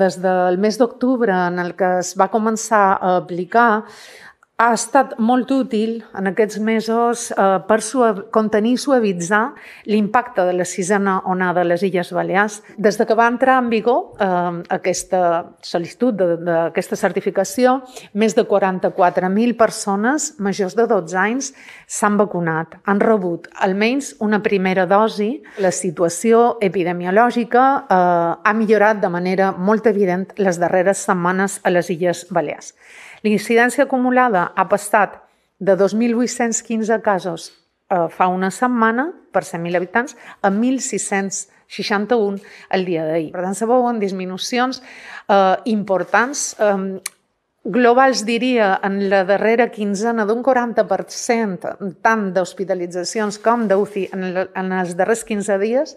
Des del mes d'octubre, en el que es va començar a aplicar, ha estat molt útil en aquests mesos eh, per suav... contenir i suavitzar l'impacte de la sisena onada a les Illes Balears. Des de que va entrar en vigor eh, aquesta sol·licitud d'aquesta certificació, més de 44.000 persones majors de 12 anys s'han vacunat, han rebut almenys una primera dosi. La situació epidemiològica eh, ha millorat de manera molt evident les darreres setmanes a les Illes Balears. L'incidència acumulada ha passat de 2.815 casos eh, fa una setmana per 100.000 habitants a 1.661 el dia d'ahir. Per tant, se veuen disminucions eh, importants eh, globals, diria, en la darrera quinzena d'un 40%, tant d'hospitalitzacions com d'UCI en, en els darrers 15 dies.